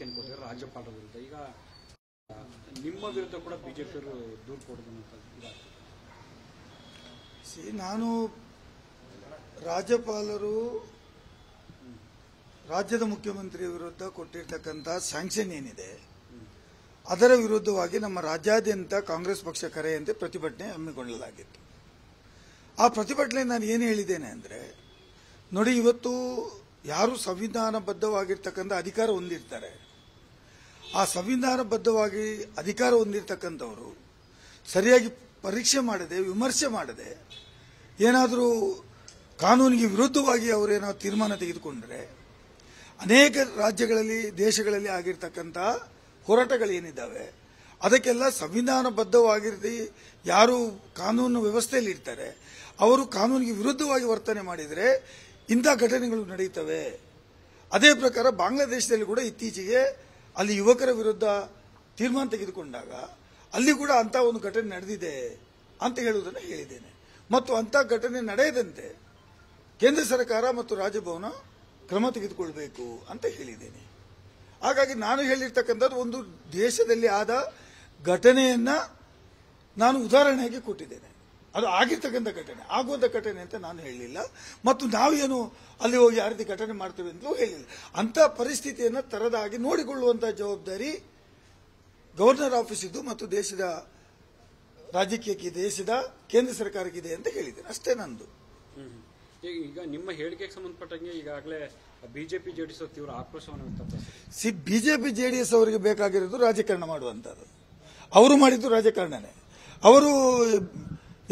ಹೇಳಿಕೆಯನ್ನು ಕೊಟ್ಟಿದ್ದಾರೆ ರಾಜ್ಯಪಾಲರ ವಿರುದ್ಧ ಈಗ ನಿಮ್ಮ ವಿರುದ್ಧ ಕೂಡ ದೂರು ಕೊಡೋದು ನಾನು ರಾಜ್ಯಪಾಲರು ರಾಜ್ಯದ ಮುಖ್ಯಮಂತ್ರಿ ವಿರುದ್ಧ ಕೊಟ್ಟಿರ್ತಕ್ಕಂಥ ಸ್ಯಾಂಕ್ಷನ್ ಏನಿದೆ ಅದರ ವಿರುದ್ಧವಾಗಿ ನಮ್ಮ ರಾಜ್ಯಾದ್ಯಂತ ಕಾಂಗ್ರೆಸ್ ಪಕ್ಷ ಕರೆಯಂತೆ ಪ್ರತಿಭಟನೆ ಹಮ್ಮಿಕೊಳ್ಳಲಾಗಿತ್ತು ಆ ಪ್ರತಿಭಟನೆ ನಾನು ಏನು ಹೇಳಿದ್ದೇನೆ ಅಂದರೆ ನೋಡಿ ಇವತ್ತು ಯಾರು ಸಂವಿಧಾನಬದ್ಧವಾಗಿರ್ತಕ್ಕಂಥ ಅಧಿಕಾರ ಹೊಂದಿರ್ತಾರೆ ಆ ಸಂವಿಧಾನಬದ್ಧವಾಗಿ ಅಧಿಕಾರ ಹೊಂದಿರತಕ್ಕಂಥವರು ಸರಿಯಾಗಿ ಪರೀಕ್ಷೆ ಮಾಡದೆ ವಿಮರ್ಶೆ ಮಾಡದೆ ಏನಾದರೂ ಕಾನೂನಿಗೆ ವಿರುದ್ಧವಾಗಿ ಅವರೇನಾದ್ರು ತೀರ್ಮಾನ ತೆಗೆದುಕೊಂಡರೆ ಅನೇಕ ರಾಜ್ಯಗಳಲ್ಲಿ ದೇಶಗಳಲ್ಲಿ ಆಗಿರ್ತಕ್ಕಂತಹ ಹೋರಾಟಗಳೇನಿದ್ದಾವೆ ಅದಕ್ಕೆಲ್ಲ ಸಂವಿಧಾನಬದ್ಧವಾಗಿರದೆ ಯಾರು ಕಾನೂನು ವ್ಯವಸ್ಥೆಯಲ್ಲಿ ಇರ್ತಾರೆ ಅವರು ಕಾನೂನಿಗೆ ವಿರುದ್ಧವಾಗಿ ವರ್ತನೆ ಮಾಡಿದರೆ ಇಂಥ ಘಟನೆಗಳು ನಡೆಯುತ್ತವೆ ಅದೇ ಪ್ರಕಾರ ಬಾಂಗ್ಲಾದೇಶದಲ್ಲಿ ಕೂಡ ಇತ್ತೀಚೆಗೆ ಅಲ್ಲಿ ಯುವಕರ ವಿರುದ್ಧ ತೀರ್ಮಾನ ತೆಗೆದುಕೊಂಡಾಗ ಅಲ್ಲಿ ಕೂಡ ಅಂಥ ಒಂದು ಘಟನೆ ನಡೆದಿದೆ ಅಂತ ಹೇಳುವುದನ್ನು ಹೇಳಿದ್ದೇನೆ ಮತ್ತು ಅಂಥ ಘಟನೆ ನಡೆಯದಂತೆ ಕೇಂದ್ರ ಸರ್ಕಾರ ಮತ್ತು ರಾಜಭವನ ಕ್ರಮ ತೆಗೆದುಕೊಳ್ಬೇಕು ಅಂತ ಹೇಳಿದ್ದೇನೆ ಹಾಗಾಗಿ ನಾನು ಹೇಳಿರ್ತಕ್ಕಂಥದ್ದು ಒಂದು ದೇಶದಲ್ಲಿ ಆದ ಘಟನೆಯನ್ನ ನಾನು ಉದಾಹರಣೆಯಾಗಿ ಕೊಟ್ಟಿದ್ದೇನೆ ಅದು ಆಗಿರ್ತಕ್ಕಂಥ ಘಟನೆ ಆಗುವಂಥ ಘಟನೆ ಅಂತ ನಾನು ಹೇಳಲಿಲ್ಲ ಮತ್ತು ನಾವೇನು ಅಲ್ಲಿ ಹೋಗಿ ಯಾವ ರೀತಿ ಘಟನೆ ಮಾಡ್ತೇವೆ ಅಂತಲೂ ಹೇಳಿಲ್ಲ ಅಂಥ ಪರಿಸ್ಥಿತಿಯನ್ನು ತರದಾಗಿ ನೋಡಿಕೊಳ್ಳುವಂಥ ಜವಾಬ್ದಾರಿ ಗವರ್ನರ್ ಆಫೀಸ್ ಇದ್ದು ಮತ್ತು ದೇಶದ ರಾಜಕೀಯಕ್ಕೆ ದೇಶದ ಕೇಂದ್ರ ಸರ್ಕಾರಕ್ಕಿದೆ ಅಂತ ಹೇಳಿದ್ದೇನೆ ಅಷ್ಟೇ ನಂದು ಈಗ ನಿಮ್ಮ ಹೇಳಿಕೆಗೆ ಸಂಬಂಧಪಟ್ಟಂಗೆ ಈಗಾಗಲೇ ಬಿಜೆಪಿ ಜೆಡಿಎಸ್ ತೀವ್ರ ಆಕ್ರೋಶವನ್ನು ಸಿ ಬಿಜೆಪಿ ಜೆಡಿಎಸ್ ಅವರಿಗೆ ಬೇಕಾಗಿರೋದು ರಾಜಕಾರಣ ಮಾಡುವಂಥದ್ದು ಅವರು ಮಾಡಿದ್ದು ರಾಜಕಾರಣನೇ ಅವರು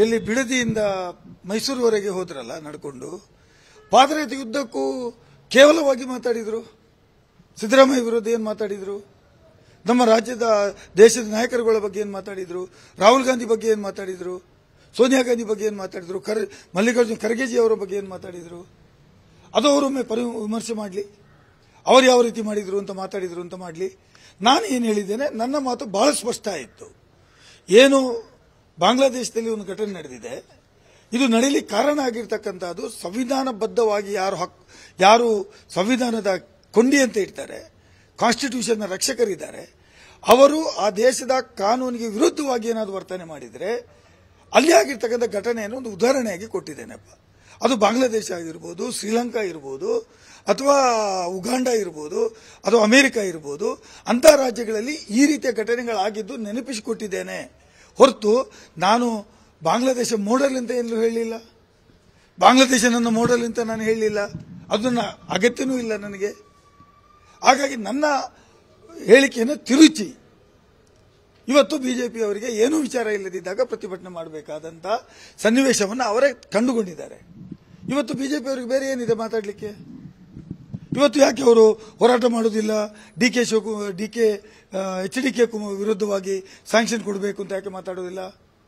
ಎಲ್ಲಿ ಬಿಡದಿಯಿಂದ ಮೈಸೂರುವರೆಗೆ ಹೋದ್ರಲ್ಲ ನಡ್ಕೊಂಡು ಪಾದರೈತ ಯುದ್ಧಕ್ಕೂ ಕೇವಲವಾಗಿ ಮಾತಾಡಿದರು ಸಿದ್ದರಾಮಯ್ಯ ವಿರುದ್ಧ ಏನು ಮಾತಾಡಿದರು ನಮ್ಮ ರಾಜ್ಯದ ದೇಶದ ನಾಯಕರುಗಳ ಬಗ್ಗೆ ಏನು ಮಾತಾಡಿದರು ರಾಹುಲ್ ಗಾಂಧಿ ಬಗ್ಗೆ ಏನು ಮಾತಾಡಿದರು ಸೋನಿಯಾ ಗಾಂಧಿ ಬಗ್ಗೆ ಏನು ಮಾತಾಡಿದರು ಕರ್ ಮಲ್ಲಿಕಾರ್ಜುನ್ ಖರ್ಗೆಜಿ ಅವರ ಬಗ್ಗೆ ಏನು ಮಾತಾಡಿದರು ಅದು ಅವರೊಮ್ಮೆ ಪರಿ ವಿಮರ್ಶೆ ಮಾಡಲಿ ಅವರು ಯಾವ ರೀತಿ ಮಾಡಿದರು ಅಂತ ಮಾತಾಡಿದರು ಅಂತ ಮಾಡಲಿ ನಾನು ಏನು ಹೇಳಿದ್ದೇನೆ ನನ್ನ ಮಾತು ಬಹಳ ಸ್ಪಷ್ಟ ಆಯಿತು ಏನು ಬಾಂಗ್ಲಾದೇಶದಲ್ಲಿ ಒಂದು ಘಟನೆ ನಡೆದಿದೆ ಇದು ನಡೀಲಿಕ್ಕೆ ಕಾರಣ ಆಗಿರ್ತಕ್ಕಂಥದ್ದು ಸಂವಿಧಾನಬದ್ಧವಾಗಿ ಯಾರು ಹಕ್ ಯಾರು ಸಂವಿಧಾನದ ಕೊಂಡಿ ಅಂತ ಇರ್ತಾರೆ ಕಾನ್ಸ್ಟಿಟ್ಯೂಷನ್ನ ರಕ್ಷಕರಿದ್ದಾರೆ ಅವರು ಆ ದೇಶದ ಕಾನೂನಿಗೆ ವಿರುದ್ಧವಾಗಿ ಏನಾದರೂ ವರ್ತನೆ ಮಾಡಿದರೆ ಅಲ್ಲಿ ಆಗಿರ್ತಕ್ಕಂಥ ಘಟನೆಯನ್ನು ಒಂದು ಉದಾಹರಣೆಯಾಗಿ ಕೊಟ್ಟಿದ್ದೇನೆಪ್ಪ ಅದು ಬಾಂಗ್ಲಾದೇಶ ಆಗಿರ್ಬೋದು ಶ್ರೀಲಂಕಾ ಇರ್ಬೋದು ಅಥವಾ ಉಗಾಂಡ ಇರ್ಬೋದು ಅಥವಾ ಅಮೆರಿಕ ಇರ್ಬೋದು ಅಂತಹ ರಾಜ್ಯಗಳಲ್ಲಿ ಈ ರೀತಿಯ ಘಟನೆಗಳಾಗಿದ್ದು ನೆನಪಿಸಿಕೊಟ್ಟಿದ್ದೇನೆ ಹೊರತು ನಾನು ಬಾಂಗ್ಲಾದೇಶ ಮೋಡಲ್ ಅಂತ ಎಲ್ಲೂ ಹೇಳಿಲ್ಲ ಬಾಂಗ್ಲಾದೇಶ ನನ್ನ ಮೋಡಲ್ ಅಂತ ನಾನು ಹೇಳಿಲ್ಲ ಅದನ್ನ ಅಗತ್ಯನೂ ಇಲ್ಲ ನನಗೆ ಹಾಗಾಗಿ ನನ್ನ ಹೇಳಿಕೆಯನ್ನು ತಿರುಚಿ ಇವತ್ತು ಬಿಜೆಪಿ ಅವರಿಗೆ ಏನೂ ವಿಚಾರ ಇಲ್ಲದಿದ್ದಾಗ ಪ್ರತಿಭಟನೆ ಮಾಡಬೇಕಾದಂಥ ಸನ್ನಿವೇಶವನ್ನು ಅವರೇ ಕಂಡುಕೊಂಡಿದ್ದಾರೆ ಇವತ್ತು ಬಿಜೆಪಿ ಅವರಿಗೆ ಬೇರೆ ಏನಿದೆ ಮಾತಾಡಲಿಕ್ಕೆ ಇವತ್ತು ಯಾಕೆ ಅವರು ಹೋರಾಟ ಮಾಡುವುದಿಲ್ಲ D K Shivakumar D K H D K ವಿರುದ್ಧವಾಗಿ ಸ್ಯಾಂಕ್ಷನ್ ಕೊಡಬೇಕು ಅಂತ ಯಾಕೆ ಮಾತಾಡೋದಿಲ್ಲ